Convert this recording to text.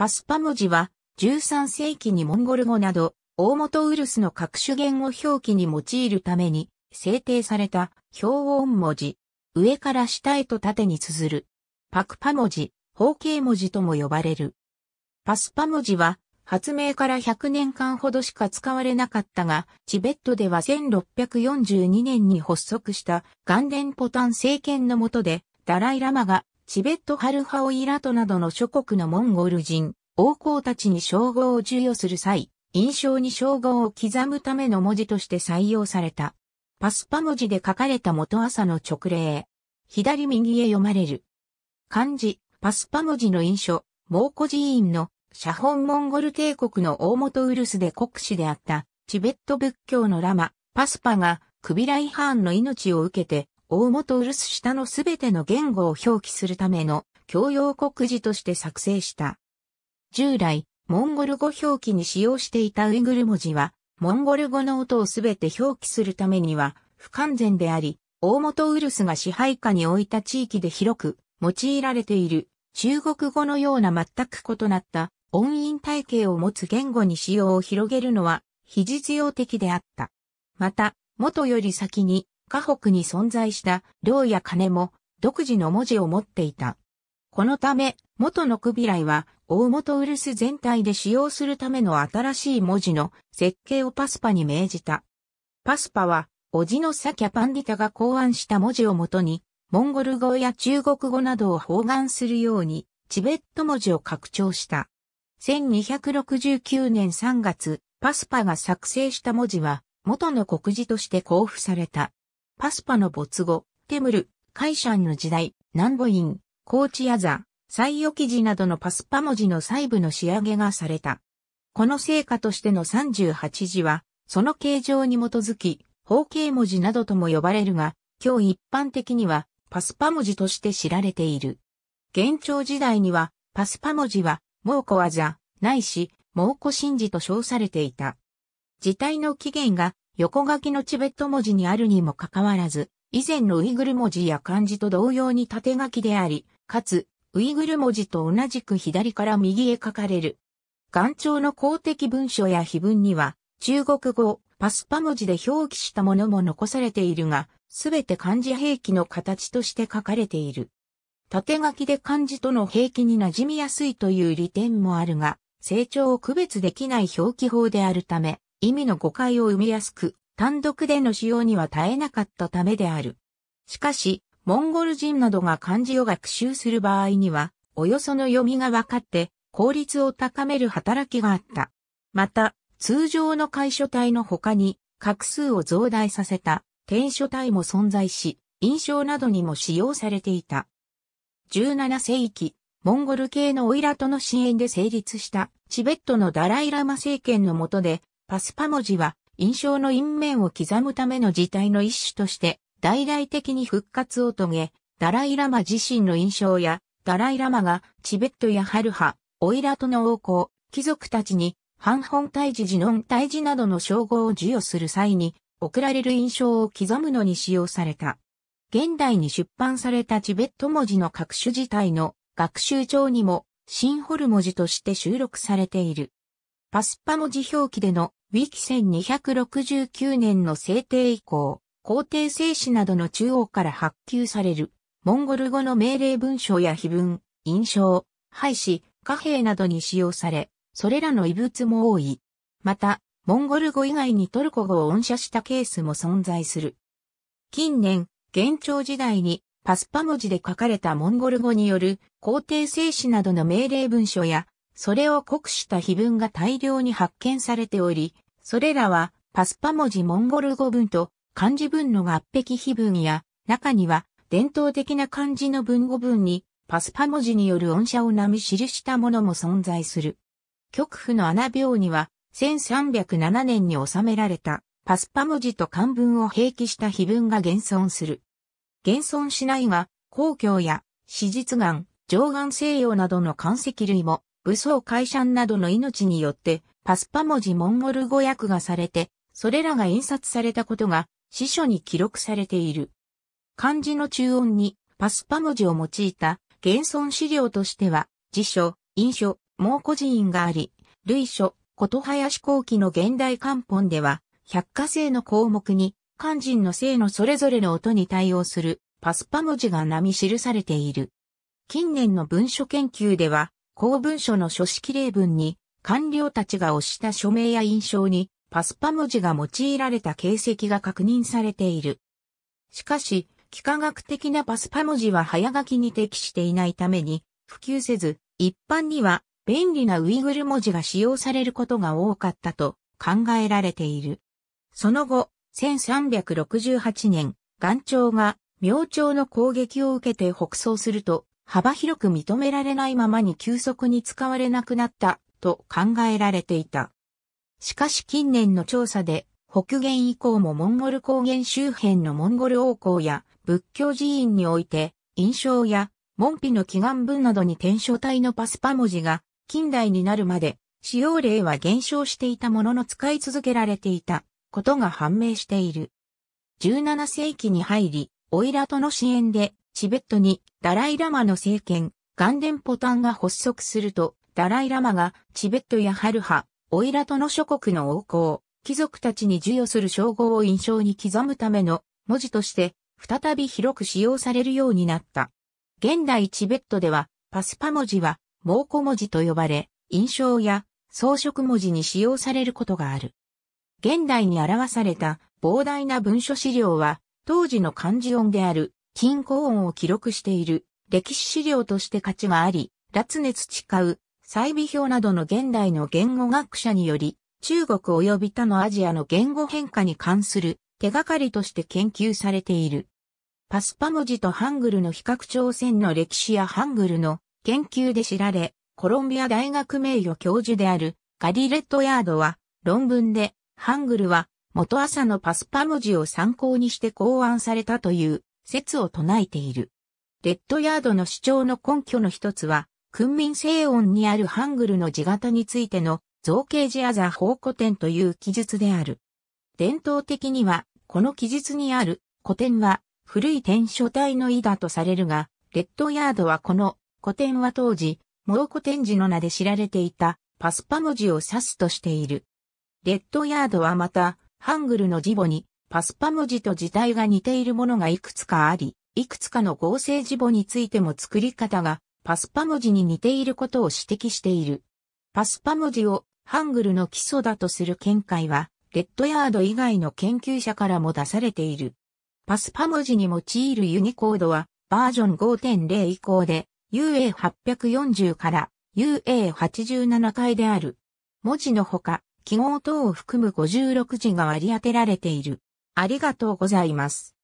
パスパ文字は、13世紀にモンゴル語など、大元ウルスの各種言語表記に用いるために、制定された表音文字。上から下へと縦に綴る。パクパ文字、方形文字とも呼ばれる。パスパ文字は、発明から100年間ほどしか使われなかったが、チベットでは1642年に発足した元年ポタン政権の下で、ダライラマがチベットハルハオイラトなどの諸国のモンゴル人、王侯たちに称号を授与する際、印象に称号を刻むための文字として採用された。パスパ文字で書かれた元朝の直令。左右へ読まれる。漢字、パスパ文字の印象、蒙古寺院の写本モンゴル帝国の大元ウルスで国史であった、チベット仏教のラマ、パスパが、クビライハーンの命を受けて、大元ウルス下のすべての言語を表記するための教養国字として作成した。従来、モンゴル語表記に使用していたウイグル文字は、モンゴル語の音をすべて表記するためには不完全であり、大元ウルスが支配下に置いた地域で広く用いられている中国語のような全く異なった音韻体系を持つ言語に使用を広げるのは非実用的であった。また、元より先に河北に存在した銅や金も独自の文字を持っていた。このため、元のクビライは、大元ウルス全体で使用するための新しい文字の設計をパスパに命じた。パスパは、おじのサキャパンディタが考案した文字をもとに、モンゴル語や中国語などを包含するように、チベット文字を拡張した。1269年3月、パスパが作成した文字は、元の国字として交付された。パスパの没後、テムル、カイシャンの時代、南ン、コ高知ヤザ、採用記事などのパスパ文字の細部の仕上げがされた。この成果としての38字は、その形状に基づき、方形文字などとも呼ばれるが、今日一般的にはパスパ文字として知られている。元朝時代には、パスパ文字は、虎古技、ないし、猛古神事と称されていた。字体の起源が横書きのチベット文字にあるにもかかわらず、以前のウイグル文字や漢字と同様に縦書きであり、かつ、ウイグル文字と同じく左から右へ書かれる。元朝の公的文書や碑文には、中国語、パスパ文字で表記したものも残されているが、すべて漢字兵器の形として書かれている。縦書きで漢字との兵器に馴染みやすいという利点もあるが、成長を区別できない表記法であるため、意味の誤解を生みやすく、単独での使用には耐えなかったためである。しかし、モンゴル人などが漢字を学習する場合には、およその読みが分かって効率を高める働きがあった。また、通常の楷書体の他に、画数を増大させた転書体も存在し、印象などにも使用されていた。17世紀、モンゴル系のオイラとの支援で成立したチベットのダライラマ政権の下でパスパ文字は、印象の因面を刻むための字体の一種として、大々的に復活を遂げ、ダライラマ自身の印象や、ダライラマがチベットやハルハ、オイラトの王侯、貴族たちに、反本退治、ノン退治などの称号を授与する際に、送られる印象を刻むのに使用された。現代に出版されたチベット文字の各種字体の学習帳にも、シンホル文字として収録されている。パスパ文字表記でのウィキ1269年の制定以降、皇帝制史などの中央から発給される、モンゴル語の命令文書や碑文、印象、廃止、貨幣などに使用され、それらの異物も多い。また、モンゴル語以外にトルコ語を音写したケースも存在する。近年、元朝時代にパスパ文字で書かれたモンゴル語による皇帝制史などの命令文書やそれを酷した碑文が大量に発見されており、それらはパスパ文字モンゴル語文と漢字文の合璧碑文や、中には伝統的な漢字の文語文にパスパ文字による音写を並み記したものも存在する。極府の穴病には1307年に収められたパスパ文字と漢文を併記した碑文が現存する。現存しないが、皇居や史実岩、上岸西洋などの漢石類も武装解散などの命によって、パスパ文字モンゴル語訳がされて、それらが印刷されたことが、司書に記録されている。漢字の中音に、パスパ文字を用いた、現存資料としては、辞書、印書、蒙古寺院があり、類書、こと林後期の現代漢本では、百科生の項目に、漢人の姓のそれぞれの音に対応する、パスパ文字が並記されている。近年の文書研究では、公文書の書式例文に、官僚たちが押した署名や印象に、パスパ文字が用いられた形跡が確認されている。しかし、幾何学的なパスパ文字は早書きに適していないために、普及せず、一般には便利なウイグル文字が使用されることが多かったと考えられている。その後、1368年、岩長が明朝の攻撃を受けて北総すると、幅広く認められないままに急速に使われなくなったと考えられていた。しかし近年の調査で北限以降もモンゴル高原周辺のモンゴル王侯や仏教寺院において印象や門扉の祈願文などに転書体のパスパ文字が近代になるまで使用例は減少していたものの使い続けられていたことが判明している。17世紀に入り、オイラとの支援でチベットにダライラマの政権、ガンデンポタンが発足すると、ダライラマがチベットやハルハ、オイラトの諸国の王侯、貴族たちに授与する称号を印象に刻むための文字として、再び広く使用されるようになった。現代チベットでは、パスパ文字は、蒙古文字と呼ばれ、印象や装飾文字に使用されることがある。現代に表された膨大な文書資料は、当時の漢字音である金庫音を記録している歴史資料として価値があり、ラ熱誓う、細微表などの現代の言語学者により、中国及び他のアジアの言語変化に関する手がかりとして研究されている。パスパ文字とハングルの比較朝鮮の歴史やハングルの研究で知られ、コロンビア大学名誉教授であるガリレットヤードは論文でハングルは元朝のパスパ文字を参考にして考案されたという説を唱えている。レッドヤードの主張の根拠の一つは、訓民西音にあるハングルの字型についての造形字アザ宝古典という記述である。伝統的には、この記述にある古典は古い天書体の意だとされるが、レッドヤードはこの古典は当時、蒙古典示の名で知られていたパスパ文字を指すとしている。レッドヤードはまた、ハングルの字母にパスパ文字と字体が似ているものがいくつかあり、いくつかの合成字母についても作り方がパスパ文字に似ていることを指摘している。パスパ文字をハングルの基礎だとする見解は、レッドヤード以外の研究者からも出されている。パスパ文字に用いるユニコードはバージョン5.0以降で UA840 から UA87 回である。文字のほか記号等を含む56字が割り当てられている。ありがとうございます。